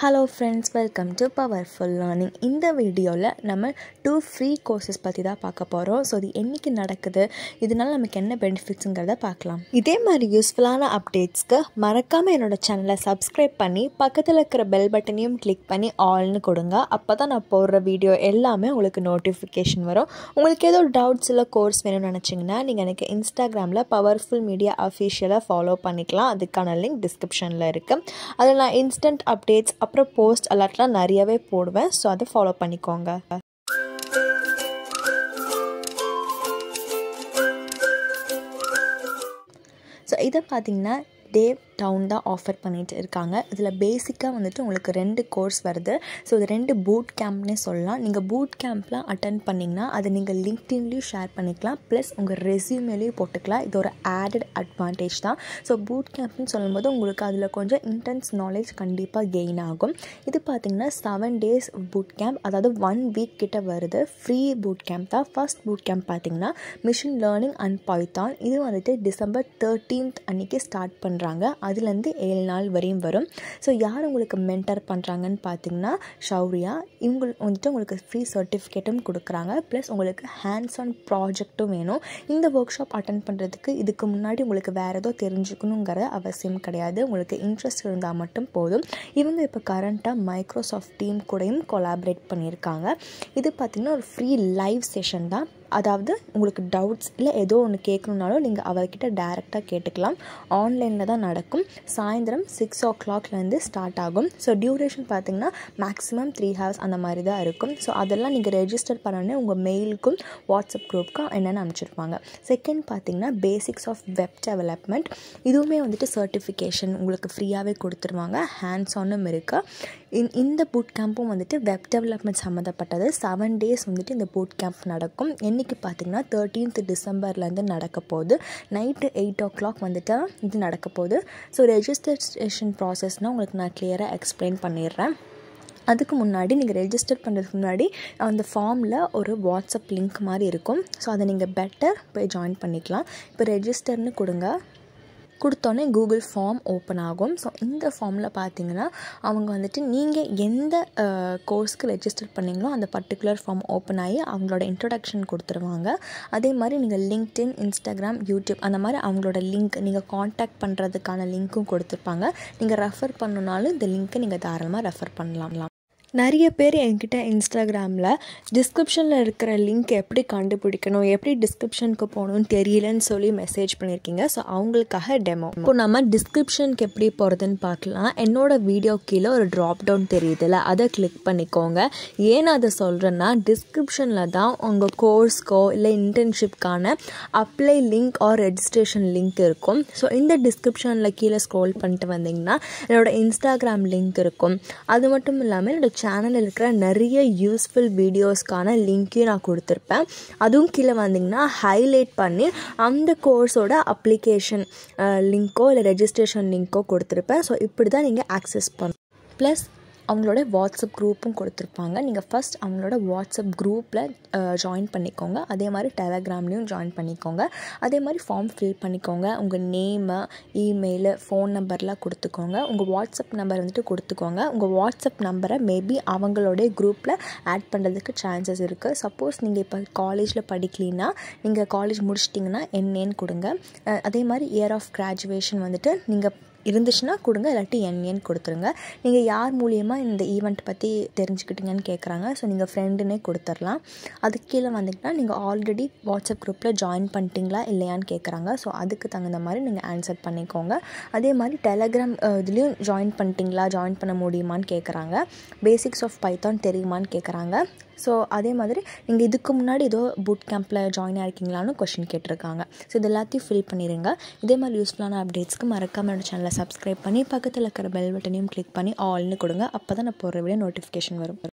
hello friends welcome to powerful learning இந்த வீடியோவில் நம்ம டூ ஃப்ரீ கோர்சஸ் பற்றி தான் பார்க்க போகிறோம் ஸோ இது என்றைக்கு நடக்குது இதனால் நமக்கு என்ன பெனிஃபிட்ஸுங்கிறத பார்க்கலாம் இதே மாதிரி யூஸ்ஃபுல்லான அப்டேட்ஸ்க்கு மறக்காமல் என்னோடய சேனலை சப்ஸ்கிரைப் பண்ணி பக்கத்தில் இருக்கிற பெல் பட்டனையும் கிளிக் பண்ணி ஆல்னு கொடுங்க அப்போ தான் நான் போடுற வீடியோ எல்லாமே உங்களுக்கு நோட்டிஃபிகேஷன் வரும் உங்களுக்கு ஏதோ டவுட்ஸ் இல்லை கோர்ஸ் வேணும்னு நினச்சிங்கன்னா நீங்கள் எனக்கு இன்ஸ்டாகிராமில் பவர்ஃபுல் மீடியா அஃபீஷியலாக ஃபாலோ பண்ணிக்கலாம் அதுக்கான லிங்க் டிஸ்கிரிப்ஷனில் இருக்குது அதில் நான் இன்ஸ்டன்ட் அப்டேட்ஸ் அதுக்கப்புறம் போஸ்ட் அலர்ட்லாம் நிறையவே போடுவேன் ஸோ அதை ஃபாலோ பண்ணிக்கோங்க ஸோ இதை பார்த்தீங்கன்னா டே டவுன் தான் ஆஃபர் பண்ணிகிட்டு இருக்காங்க இதில் பேசிக்காக வந்துட்டு உங்களுக்கு ரெண்டு கோர்ஸ் வருது ஸோ இது ரெண்டு பூட் கேம்ப்னே சொல்லலாம் நீங்கள் பூட் கேம்ப்லாம் அட்டன் பண்ணிங்கன்னா அதை நீங்கள் லிங்க்டின்லேயும் ஷேர் பண்ணிக்கலாம் ப்ளஸ் உங்கள் ரெசியூமேலேயும் போட்டுக்கலாம் இது ஒரு ஆடட் அட்வான்டேஜ் தான் ஸோ பூட் கேம்ப்னு சொல்லும்போது உங்களுக்கு அதில் கொஞ்சம் இன்டென்ஸ் நாலேஜ் கண்டிப்பாக கெயின் ஆகும் இது பார்த்திங்கன்னா செவன் டேஸ் பூட் கேம்ப் அதாவது ஒன் வீக் கிட்ட வருது ஃப்ரீ பூட் கேம்ப் தான் ஃபஸ்ட் பூட் கேம்ப் பார்த்திங்கன்னா மிஷின் லேர்னிங் அண்ட் பைத்தான் இது வந்துட்டு டிசம்பர் தேர்ட்டீன்த் அன்றைக்கி ஸ்டார்ட் பண்ணுறாங்க அதுலேருந்து ஏழு நாள் வரையும் வரும் ஸோ யார் உங்களுக்கு மென்டர் பண்ணுறாங்கன்னு பார்த்தீங்கன்னா ஷௌரியா இவங்க வந்துட்டு உங்களுக்கு ஃப்ரீ சர்டிஃபிகேட்டும் கொடுக்குறாங்க ப்ளஸ் உங்களுக்கு ஹேண்ட்ஸ் ஆன் ப்ராஜெக்ட்டும் வேணும் இந்த ஒர்க் ஷாப் அட்டன் பண்ணுறதுக்கு இதுக்கு முன்னாடி உங்களுக்கு வேறு ஏதோ தெரிஞ்சுக்கணுங்கிற அவசியம் கிடையாது உங்களுக்கு இன்ட்ரெஸ்ட் இருந்தால் மட்டும் போதும் இவங்க இப்போ கரண்ட்டாக மைக்ரோசாஃப்ட் டீம் கூடயும் கொலாபரேட் பண்ணியிருக்காங்க இது பார்த்திங்கன்னா ஒரு ஃப்ரீ லைவ் செஷன் தான் அதாவது உங்களுக்கு டவுட்ஸ் இல்லை ஏதோ ஒன்று கேட்கணுன்னாலும் நீங்கள் அவர்கிட்ட டேரெக்டாக கேட்டுக்கலாம் ஆன்லைனில் தான் நடக்கும் சாயந்தரம் சிக்ஸ் ஓ கிளாக்லேருந்து ஸ்டார்ட் ஆகும் ஸோ டியூரேஷன் பார்த்திங்கன்னா மேக்ஸிமம் த்ரீ ஹவர்ஸ் அந்த மாதிரி தான் இருக்கும் ஸோ அதெல்லாம் நீங்கள் ரெஜிஸ்டர் பண்ணோடனே உங்கள் மெயிலுக்கும் வாட்ஸ்அப் குரூப்க்கும் என்னென்னு அனுப்பிச்சிருப்பாங்க செகண்ட் பார்த்திங்கன்னா பேசிக்ஸ் ஆஃப் வெப் டெவலப்மெண்ட் இதுவுமே வந்துட்டு சர்டிஃபிகேஷன் உங்களுக்கு ஃப்ரீயாகவே கொடுத்துருவாங்க ஹேண்ட்ஸ் ஆனும் இருக்குது இந்த பூட் கேம்பும் வந்துட்டு வெப் டெவலப்மெண்ட் சம்மந்தப்பட்டது செவன் டேஸ் வந்துட்டு இந்த பூட் கேம்ப் நடக்கும் என் இன்றைக்கி பார்த்திங்கன்னா தேர்ட்டீன்த் டிசம்பர்லேருந்து நடக்க போகுது நைட்டு எயிட் ஓ கிளாக் வந்துட்டு இது நடக்க போகுது ஸோ ரெஜிஸ்ட்ரேஷன் ப்ராசஸ்னால் உங்களுக்கு நான் கிளியராக எக்ஸ்பிளைன் பண்ணிடுறேன் அதுக்கு முன்னாடி நீங்கள் ரெஜிஸ்டர் பண்ணுறதுக்கு முன்னாடி அந்த ஃபார்மில் ஒரு வாட்ஸ்அப் லிங்க் மாதிரி இருக்கும் ஸோ அதை நீங்கள் பெட்டர் போய் ஜாயின் பண்ணிக்கலாம் இப்போ ரெஜிஸ்டர்னு கொடுங்க கொடுத்தோன்னே கூகுள் ஃபார்ம் ஓப்பன் ஆகும் ஸோ இந்த ஃபார்மில் பார்த்தீங்கன்னா அவங்க வந்துட்டு நீங்கள் எந்த கோர்ஸ்க்கு ரெஜிஸ்டர் பண்ணிங்களோ அந்த பர்டிகுலர் ஃபார்ம் ஓப்பன் ஆகி அவங்களோட இன்ட்ரடக்ஷன் கொடுத்துருவாங்க அதே மாதிரி நீங்கள் லிங்க்டின் இன்ஸ்டாகிராம் யூடியூப் அந்த மாதிரி அவங்களோட லிங்க் நீங்கள் காண்டாக்ட் பண்ணுறதுக்கான லிங்க்கும் கொடுத்துருப்பாங்க நீங்கள் ரெஃபர் பண்ணுனாலும் இந்த லிங்க்கை நீங்கள் தாராளமாக ரெஃபர் பண்ணலாம் நிறைய பேர் என்கிட்ட இன்ஸ்டாகிராமில் டிஸ்கிரிப்ஷனில் இருக்கிற லிங்க் எப்படி கண்டுபிடிக்கணும் எப்படி டிஸ்கிரிப்ஷனுக்கு போகணும்னு தெரியலன்னு சொல்லி மெசேஜ் பண்ணியிருக்கீங்க ஸோ அவங்களுக்காக டெமோ இப்போ நம்ம டிஸ்கிரிப்ஷனுக்கு எப்படி போகிறதுன்னு பார்க்கலாம் என்னோடய வீடியோ கீழே ஒரு ட்ராப் டவுன் தெரியுதுல்ல அதை கிளிக் பண்ணிக்கோங்க ஏன் அதை சொல்கிறேன்னா டிஸ்கிரிப்ஷனில் தான் உங்கள் கோர்ஸ்க்கோ இல்லை இன்டர்ன்ஷிப்கான apply link or registration link இருக்கும் ஸோ இந்த டிஸ்கிரிப்ஷனில் கீழே ஸ்க்ரோல் பண்ணிட்டு வந்தீங்கன்னா என்னோடய இன்ஸ்டாகிராம் லிங்க் இருக்கும் அது மட்டும் இல்லாமல் என்னோடய சேனலில் இருக்கிற நிறைய யூஸ்ஃபுல் வீடியோஸ்க்கான லிங்க்கையும் நான் கொடுத்துருப்பேன் அதுவும் கீழே வந்திங்கன்னா ஹைலைட் பண்ணி அந்த கோர்ஸோட அப்ளிகேஷன் லிங்க்கோ இல்லை ரெஜிஸ்ட்ரேஷன் லிங்க்கோ கொடுத்துருப்பேன் ஸோ இப்படி தான் நீங்கள் ஆக்சஸ் பண்ணணும் ப்ளஸ் அவங்களோட வாட்ஸ்அப் குரூப்பும் கொடுத்துருப்பாங்க நீங்கள் ஃபஸ்ட் அவங்களோட வாட்ஸ்அப் குரூப்பில் ஜாயின் பண்ணிக்கோங்க அதே மாதிரி டெலகிராம்லேயும் ஜாயின் பண்ணிக்கோங்க அதே மாதிரி ஃபார்ம் ஃபில் பண்ணிக்கோங்க உங்கள் நேமு இமெயிலு ஃபோன் நம்பர்லாம் கொடுத்துக்கோங்க உங்கள் வாட்ஸ்அப் நம்பர் வந்துட்டு கொடுத்துக்கோங்க உங்கள் வாட்ஸ்அப் நம்பரை மேபி அவங்களோடைய குரூப்பில் ஆட் பண்ணுறதுக்கு சான்சஸ் இருக்குது சப்போஸ் நீங்கள் இப்போ காலேஜில் படிக்கலைன்னா நீங்கள் காலேஜ் முடிச்சிட்டிங்கன்னா என்னன்னு கொடுங்க அதே மாதிரி இயர் ஆஃப் கிராஜுவேஷன் வந்துட்டு நீங்கள் இருந்துச்சுன்னா கொடுங்க இல்லாட்டி என் கொடுத்துருங்க நீங்கள் யார் மூலியமாக இந்த ஈவெண்ட் பற்றி தெரிஞ்சுக்கிட்டீங்கன்னு கேட்குறாங்க ஸோ நீங்கள் ஃப்ரெண்டுன்னே கொடுத்துடலாம் அதுக்கு கீழே வந்தீங்கன்னா நீங்கள் ஆல்ரெடி வாட்ஸ்அப் குரூப்பில் ஜாயின் பண்ணிட்டீங்களா இல்லையான்னு கேட்குறாங்க ஸோ அதுக்கு தகுந்த மாதிரி நீங்கள் ஆன்சர் பண்ணிக்கோங்க அதே மாதிரி டெலகிராம் இதுலேயும் ஜாயின் பண்ணிட்டீங்களா ஜாயின் பண்ண முடியுமான்னு கேட்குறாங்க பேசிக்ஸ் ஆஃப் பைத்தான் தெரியுமான்னு கேட்குறாங்க ஸோ அதே மாதிரி நீங்கள் இதுக்கு முன்னாடி ஏதோ பூட் கேம்பில் ஜாயின் ஆகிருக்கீங்களான்னு கொஷின் கேட்டிருக்காங்க ஸோ இது எல்லாத்தையும் ஃபில் பண்ணிடுங்க இதே மாதிரி யூஸ்ஃபுல்லான அப்டேட்ஸ்க்கு மறக்காமல் என்னோடய சேனலை சப்ஸ்கிரைப் பண்ணி பக்கத்தில் இருக்கிற பெல் பட்டனையும் கிளிக் பண்ணி ஆல்னு கொடுங்க அப்போ தான் நான் போடுற வீடியோ நோட்டிஃபிகேஷன் வரும்